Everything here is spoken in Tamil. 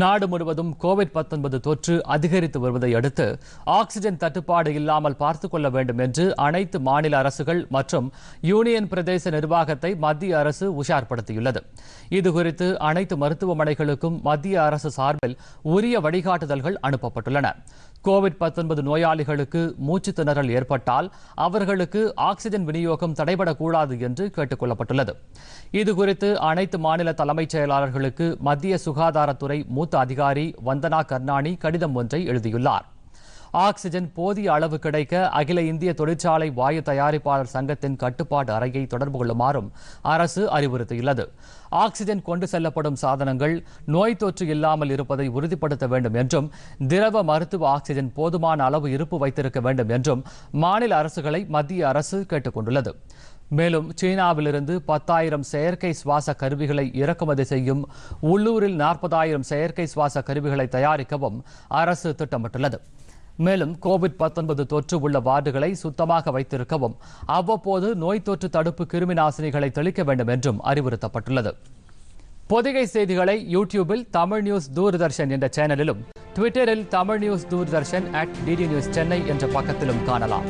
நாடு முழுவதும் கோவிட் பத்தொன்பது தொற்று அதிகரித்து வருவதை அடுத்து ஆக்சிஜன் தட்டுப்பாடு இல்லாமல் பார்த்துக் கொள்ள வேண்டும் என்று அனைத்து மாநில அரசுகள் மற்றும் யூனியன் பிரதேச நிர்வாகத்தை மத்திய அரசு உஷார்படுத்தியுள்ளது இதுகுறித்து அனைத்து மருத்துவமனைகளுக்கும் மத்திய அரசு சார்பில் உரிய வழிகாட்டுதல்கள் அனுப்பப்பட்டுள்ளன கோவிட் பத்தொன்பது நோயாளிகளுக்கு மூச்சு திணறல் ஏற்பட்டால் அவர்களுக்கு ஆக்சிஜன் விநியோகம் தடைபடக்கூடாது என்று கேட்டுக் கொள்ளப்பட்டுள்ளது இதுகுறித்து அனைத்து மாநில தலைமைச் செயலாளர்களுக்கு மத்திய சுகாதாரத்துறை மூத்த அதிகாரி வந்தனா கர்ணாணி கடிதம் ஒன்றை எழுதியுள்ளார் ஆக்சிஜன் போதிய அளவு கிடைக்க அகில இந்திய தொழிற்சாலை வாயு தயாரிப்பாளர் சங்கத்தின் கட்டுப்பாட்டு அறையை தொடர்பு கொள்ளுமாறும் அரசு அறிவுறுத்தியுள்ளது ஆக்சிஜன் கொண்டு செல்லப்படும் சாதனங்கள் நோய் தொற்று இல்லாமல் இருப்பதை உறுதிப்படுத்த வேண்டும் என்றும் திரவ மருத்துவ ஆக்சிஜன் போதுமான அளவு இருப்பு வைத்திருக்க வேண்டும் என்றும் மாநில அரசுகளை மத்திய அரசு கேட்டுக் கொண்டுள்ளது மேலும் சீனாவிலிருந்து பத்தாயிரம் செயற்கை சுவாச கருவிகளை இறக்குமதி செய்யும் உள்ளூரில் நாற்பதாயிரம் செயற்கை சுவாச கருவிகளை தயாரிக்கவும் அரசு திட்டமிட்டுள்ளது மேலும் கோவிட் பத்தொன்பது தொற்று உள்ள வார்டுகளை சுத்தமாக வைத்திருக்கவும் அவ்வப்போது நோய் தொற்று தடுப்பு கிருமி நாசினிகளை தெளிக்க வேண்டும் என்றும் அறிவுறுத்தப்பட்டுள்ளது பொதிகை செய்திகளை யூடியூபில் தமிழ் நியூஸ் தூர்தர்ஷன் என்ற சேனலிலும் ட்விட்டரில் Tamil news Doordarshan at DD news Chennai என்ற பக்கத்திலும் காணலாம்